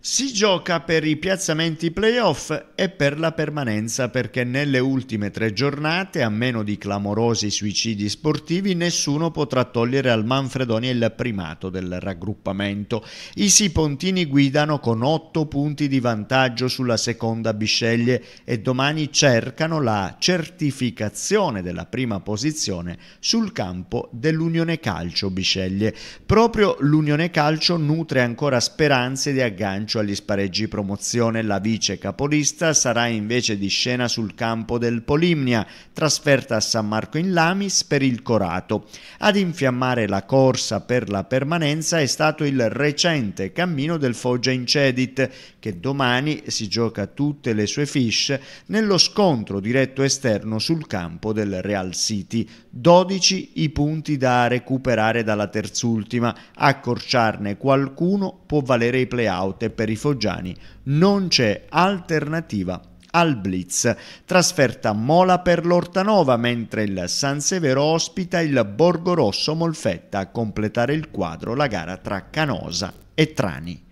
Si gioca per i piazzamenti playoff e per la permanenza perché nelle ultime tre giornate, a meno di clamorosi suicidi sportivi, nessuno potrà togliere al Manfredoni il primato del raggruppamento. I Sipontini guidano con otto punti di vantaggio sulla seconda Bisceglie e domani cercano la certificazione della prima posizione sul campo dell'Unione Calcio Bisceglie. Proprio l'Unione Calcio nutre ancora speranze di aggancio aggancio agli spareggi promozione la vice capolista sarà invece di scena sul campo del Polimnia, trasferta a San Marco in Lamis per il Corato. Ad infiammare la corsa per la permanenza è stato il recente cammino del Foggia Incedit, che domani si gioca tutte le sue fish nello scontro diretto esterno sul campo del Real City. 12 i punti da recuperare dalla terzultima, accorciarne qualcuno può valere i playout e per i foggiani non c'è alternativa al Blitz. Trasferta Mola per l'Ortanova, mentre il San Severo ospita il Borgo Rosso Molfetta a completare il quadro la gara tra Canosa e Trani.